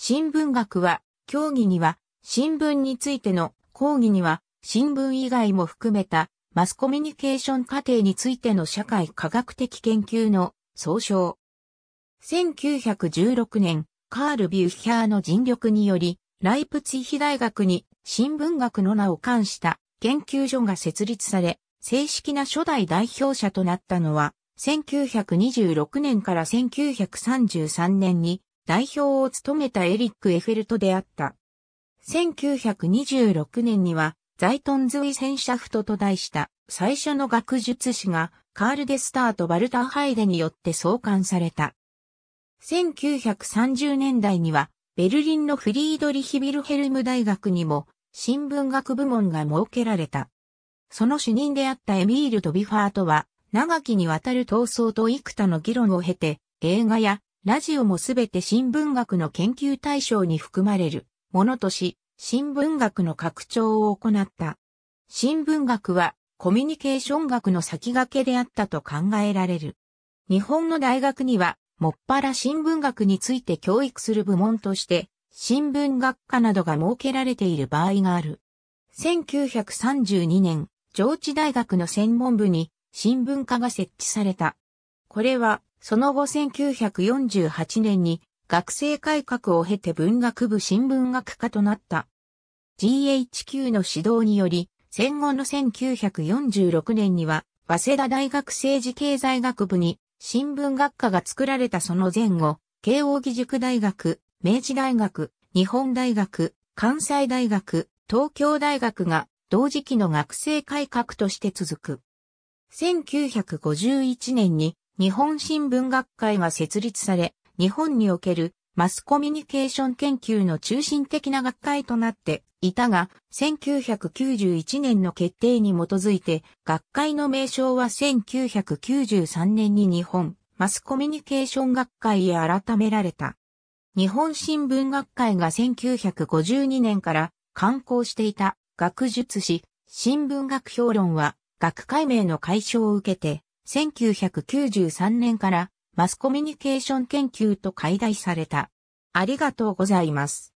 新聞学は、教義には、新聞についての講義には、新聞以外も含めた、マスコミュニケーション過程についての社会科学的研究の総称。1916年、カール・ビューヒャーの尽力により、ライプツィヒ大学に新聞学の名を冠した研究所が設立され、正式な初代代表者となったのは、1926年から1933年に代表を務めたエリック・エフェルトであった。1926年には、ザイトンズ・ウィセンシャフトと題した最初の学術誌がカール・デスターとバルター・ハイデによって創刊された。1930年代にはベルリンのフリードリヒ・ビルヘルム大学にも新聞学部門が設けられた。その主任であったエミール・トビファーとは長きにわたる闘争と幾多の議論を経て映画やラジオもすべて新聞学の研究対象に含まれるものとし、新聞学の拡張を行った。新聞学はコミュニケーション学の先駆けであったと考えられる。日本の大学には、もっぱら新聞学について教育する部門として、新聞学科などが設けられている場合がある。1932年、上智大学の専門部に新聞科が設置された。これはその後1948年に学生改革を経て文学部新聞学科となった。GHQ の指導により、戦後の1946年には、早稲田大学政治経済学部に新聞学科が作られたその前後、慶応義塾大学、明治大学、日本大学、関西大学、東京大学が同時期の学生改革として続く。1951年に日本新聞学会が設立され、日本におけるマスコミュニケーション研究の中心的な学会となっていたが、1991年の決定に基づいて、学会の名称は1993年に日本マスコミュニケーション学会へ改められた。日本新聞学会が1952年から刊行していた学術誌、新聞学評論は学会名の解消を受けて1993年からマスコミュニケーション研究と解題された。ありがとうございます。